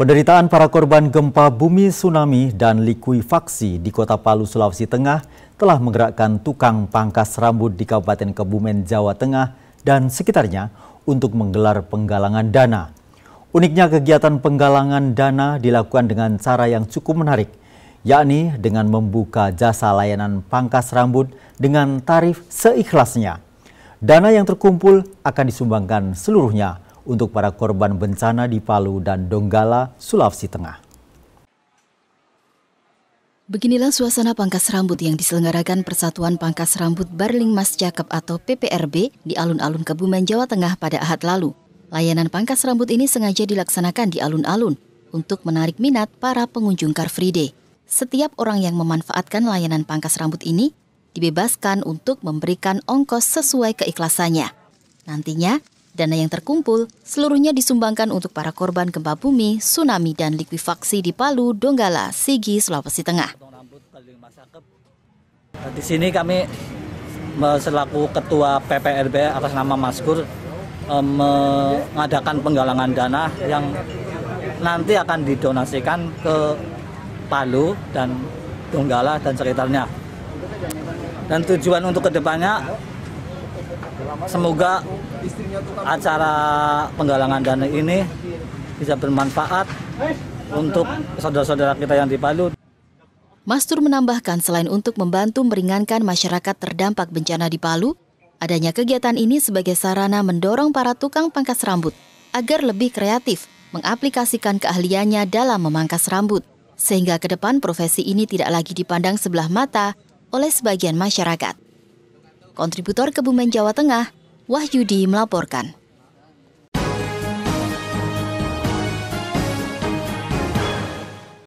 Penderitaan para korban gempa bumi, tsunami, dan likuifaksi di kota Palu, Sulawesi Tengah telah menggerakkan tukang pangkas rambut di Kabupaten Kebumen, Jawa Tengah dan sekitarnya untuk menggelar penggalangan dana. Uniknya kegiatan penggalangan dana dilakukan dengan cara yang cukup menarik, yakni dengan membuka jasa layanan pangkas rambut dengan tarif seikhlasnya. Dana yang terkumpul akan disumbangkan seluruhnya untuk para korban bencana di Palu dan Donggala, Sulawesi Tengah. Beginilah suasana pangkas rambut yang diselenggarakan Persatuan Pangkas Rambut Barling Mas Jakep atau PPRB di alun-alun Kebumen, Jawa Tengah pada Ahad lalu. Layanan pangkas rambut ini sengaja dilaksanakan di alun-alun untuk menarik minat para pengunjung Car Free Day. Setiap orang yang memanfaatkan layanan pangkas rambut ini dibebaskan untuk memberikan ongkos sesuai keikhlasannya. Nantinya, Dana yang terkumpul seluruhnya disumbangkan untuk para korban gempa bumi, tsunami, dan likuifaksi di Palu, Donggala, Sigi, Sulawesi Tengah. Di sini kami selaku Ketua PPRB atas nama Maskur e, mengadakan penggalangan dana yang nanti akan didonasikan ke Palu dan Donggala dan sekitarnya. Dan tujuan untuk kedepannya Semoga acara penggalangan dana ini bisa bermanfaat untuk saudara-saudara kita yang di Palu. Mastur menambahkan selain untuk membantu meringankan masyarakat terdampak bencana di Palu, adanya kegiatan ini sebagai sarana mendorong para tukang pangkas rambut agar lebih kreatif mengaplikasikan keahliannya dalam memangkas rambut, sehingga ke depan profesi ini tidak lagi dipandang sebelah mata oleh sebagian masyarakat. Kontributor Kebumen Jawa Tengah, Wahyudi melaporkan.